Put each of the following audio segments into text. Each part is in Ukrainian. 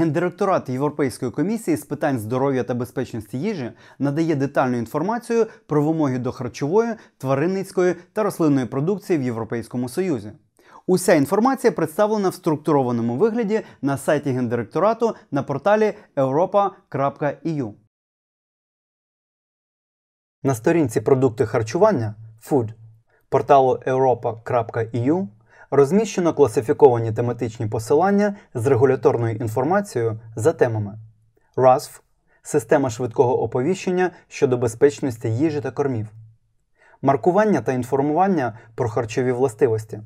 Гендиректорат Європейської комісії з питань здоров'я та безпечності їжі надає детальну інформацію про вимоги до харчової, тваринницької та рослинної продукції в Європейському Союзі. Уся інформація представлена в структурованому вигляді на сайті гендиректорату на порталі europa.eu. На сторінці продукти харчування Food порталу europa.eu розміщено класифіковані тематичні посилання з регуляторною інформацією за темами RASF система швидкого оповіщення щодо безпечності їжі та кормів, маркування та інформування про харчові властивості,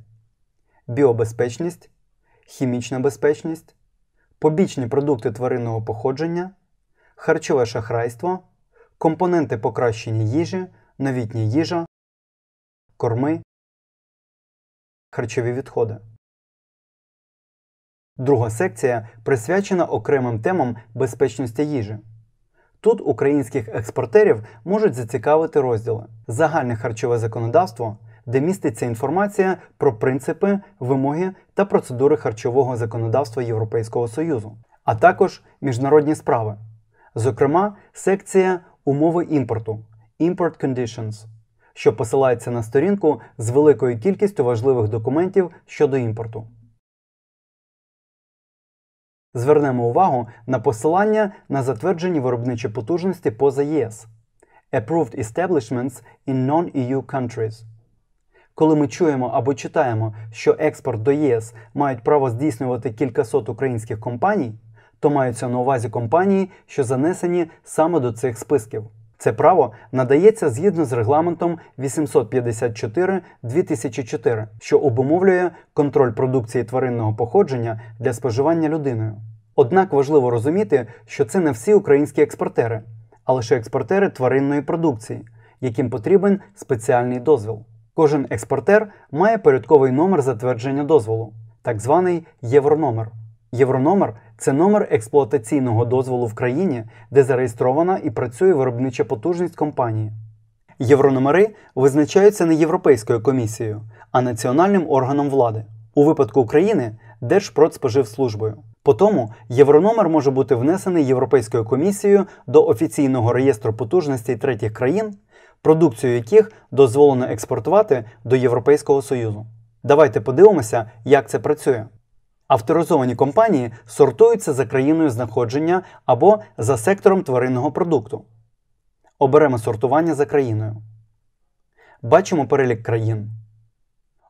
біобезпечність, хімічна безпечність, побічні продукти тваринного походження, харчове шахрайство, компоненти покращення їжі, новітня їжа, корми харчові відходи. Друга секція присвячена окремим темам безпечності їжі. Тут українських експортерів можуть зацікавити розділи загальне харчове законодавство, де міститься інформація про принципи, вимоги та процедури харчового законодавства Європейського Союзу, а також міжнародні справи, зокрема, секція умови імпорту Import Conditions що посилається на сторінку з великою кількістю важливих документів щодо імпорту. Звернемо увагу на посилання на затверджені виробничі потужності поза ЄС Approved Establishments in Non-EU Countries. Коли ми чуємо або читаємо, що експорт до ЄС мають право здійснювати кількасот українських компаній, то маються на увазі компанії, що занесені саме до цих списків. Це право надається згідно з регламентом 854-2004, що обумовлює контроль продукції тваринного походження для споживання людиною. Однак важливо розуміти, що це не всі українські експортери, а лише експортери тваринної продукції, яким потрібен спеціальний дозвіл. Кожен експортер має порядковий номер затвердження дозволу, так званий єврономер. Єврономер це номер експлуатаційного дозволу в країні, де зареєстрована і працює виробнича потужність компанії. Єврономери визначаються не Європейською комісією, а національним органом влади, у випадку України Держпродспоживслужбою. По тому єврономер може бути внесений Європейською комісією до офіційного реєстру потужностей третіх країн, продукцію яких дозволено експортувати до Європейського Союзу. Давайте подивимося, як це працює авторизовані компанії сортуються за країною знаходження або за сектором тваринного продукту. Оберемо сортування за країною. Бачимо перелік країн.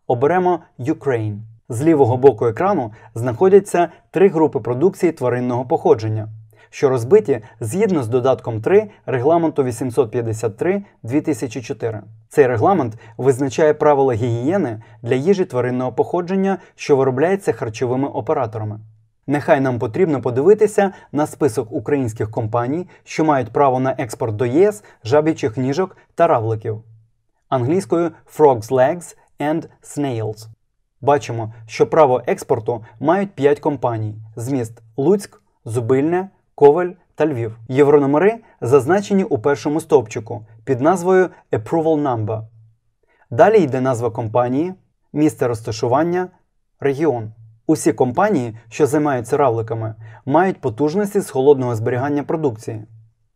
Оберемо Ukraine. З лівого боку екрану знаходяться три групи продукції тваринного походження що розбиті згідно з додатком 3 регламенту 853-2004. Цей регламент визначає правила гігієни для їжі тваринного походження, що виробляється харчовими операторами. Нехай нам потрібно подивитися на список українських компаній, що мають право на експорт до ЄС, жабічих ніжок та равликів, англійською frogs legs and snails. Бачимо, що право експорту мають 5 компаній: зміст Луцьк, Зубильне, Ковель та Львів. Єврономери зазначені у першому стовпчику під назвою Approval Number. Далі йде назва компанії, місце розташування, регіон. Усі компанії, що займаються равликами, мають потужності з холодного зберігання продукції.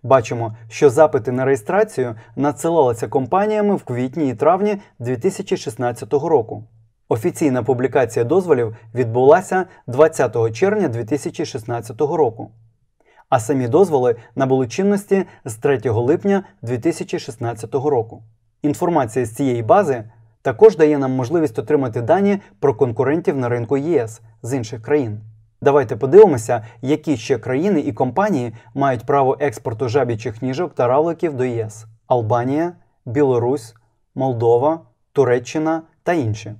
Бачимо, що запити на реєстрацію надсилалися компаніями в квітні і травні 2016 року. Офіційна публікація дозволів відбулася 20 червня 2016 року а самі дозволи набули чинності з 3 липня 2016 року. Інформація з цієї бази також дає нам можливість отримати дані про конкурентів на ринку ЄС з інших країн. Давайте подивимося, які ще країни і компанії мають право експорту жабічих ніжок та равликів до ЄС: Албанія, Білорусь, Молдова, Туреччина та інші.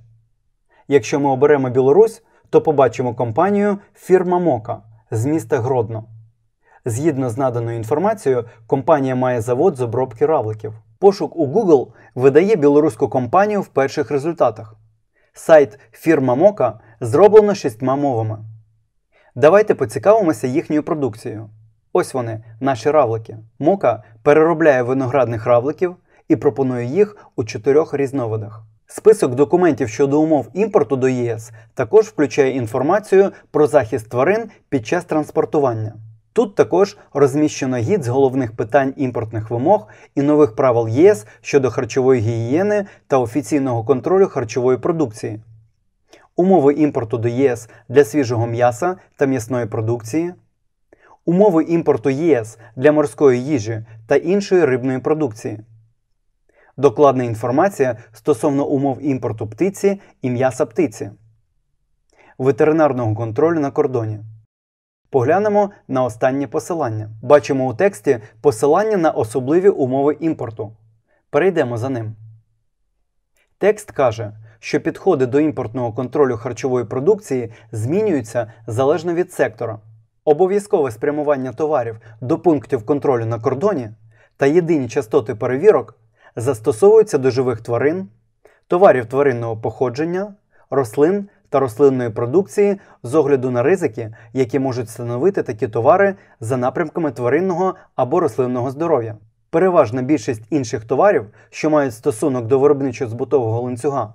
Якщо ми оберемо Білорусь, то побачимо компанію фірма Мока з міста Гродно. Згідно з наданою інформацією, компанія має завод з обробки равликів. Пошук у Google видає білоруську компанію в перших результатах. Сайт фірма Мока зроблено шістьма мовами. Давайте поцікавимося їхньою продукцією. Ось вони, наші равлики. Мока переробляє виноградних равликів і пропонує їх у чотирьох різновидах. Список документів щодо умов імпорту до ЄС також включає інформацію про захист тварин під час транспортування. Тут також розміщено гід з головних питань імпортних вимог і нових правил ЄС щодо харчової гігієни та офіційного контролю харчової продукції, умови імпорту до ЄС для свіжого м'яса та м'ясної продукції, умови імпорту ЄС для морської їжі та іншої рибної продукції, докладна інформація стосовно умов імпорту птиці і м'яса птиці, ветеринарного контролю на кордоні. Поглянемо на останнє посилання. Бачимо у тексті посилання на особливі умови імпорту. Перейдемо за ним. Текст каже, що підходи до імпортного контролю харчової продукції змінюються залежно від сектора. Обов'язкове спрямування товарів до пунктів контролю на кордоні та єдині частоти перевірок застосовуються до живих тварин, товарів тваринного походження, рослин та рослинної продукції з огляду на ризики, які можуть становити такі товари за напрямками тваринного або рослинного здоров'я. Переважна більшість інших товарів, що мають стосунок до виробничого збутового ланцюга,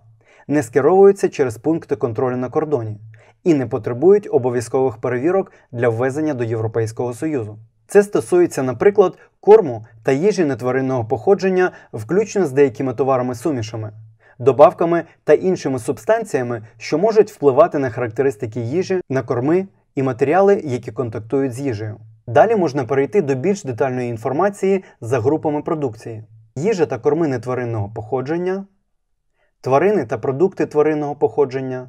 не скеровуються через пункти контролю на кордоні і не потребують обов'язкових перевірок для ввезення до Європейського Союзу. Це стосується, наприклад, корму та їжі нетваринного походження, включно з деякими товарами сумішами добавками та іншими субстанціями, що можуть впливати на характеристики їжі, на корми і матеріали, які контактують з їжею. Далі можна перейти до більш детальної інформації за групами продукції: їжа та кормини тваринного походження, тварини та продукти тваринного походження,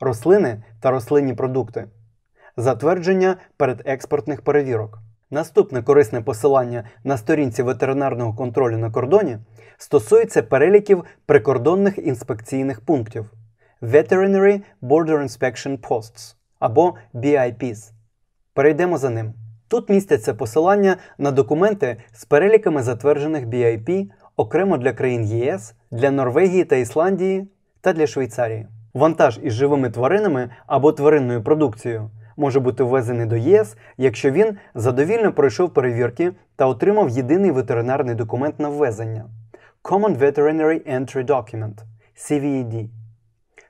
рослини та рослинні продукти, затвердження передекспортних перевірок. Наступне корисне посилання на сторінці ветеринарного контролю на кордоні стосується переліків прикордонних інспекційних пунктів Veterinary Border Inspection Posts або BIPs. Перейдемо за ним. Тут містяться посилання на документи з переліками затверджених BIP окремо для країн ЄС, для Норвегії та Ісландії та для Швейцарії. Вантаж із живими тваринами або тваринною продукцією може бути ввезений до ЄС, якщо він задовільно пройшов перевірки та отримав єдиний ветеринарний документ на ввезення Common Veterinary Entry Document CVED,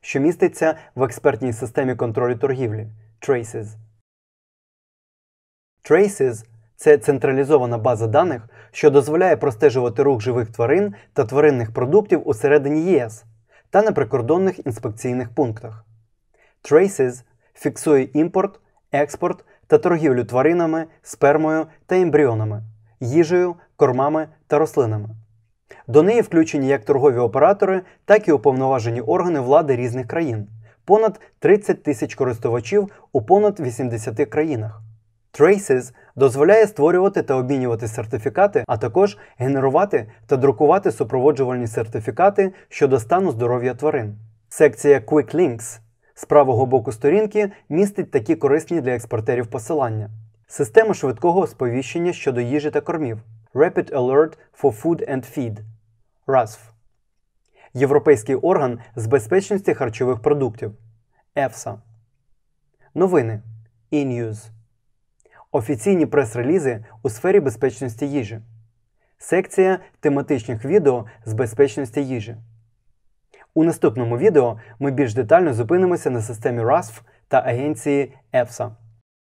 що міститься в експертній системі контролю торгівлі Traces. Traces це централізована база даних, що дозволяє простежувати рух живих тварин та тваринних продуктів усередині ЄС та на прикордонних інспекційних пунктах. Traces фіксує імпорт, експорт та торгівлю тваринами, спермою та ембріонами, їжею, кормами та рослинами. До неї включені як торгові оператори, так і уповноважені органи влади різних країн, понад 30 тисяч користувачів у понад 80 країнах. Traces дозволяє створювати та обмінювати сертифікати, а також генерувати та друкувати супроводжувальні сертифікати щодо стану здоров'я тварин. Секція Quick Links з правого боку сторінки містить такі корисні для експортерів посилання: система швидкого сповіщення щодо їжі та кормів Rapid Alert for Food and Feed RASF. Європейський орган з безпечності харчових продуктів EFSA. Новини E-News. Офіційні прес-релізи у сфері безпечності їжі. Секція тематичних відео з безпечності їжі. У наступному відео ми більш детально зупинимося на системі RASF та агенції EFSA.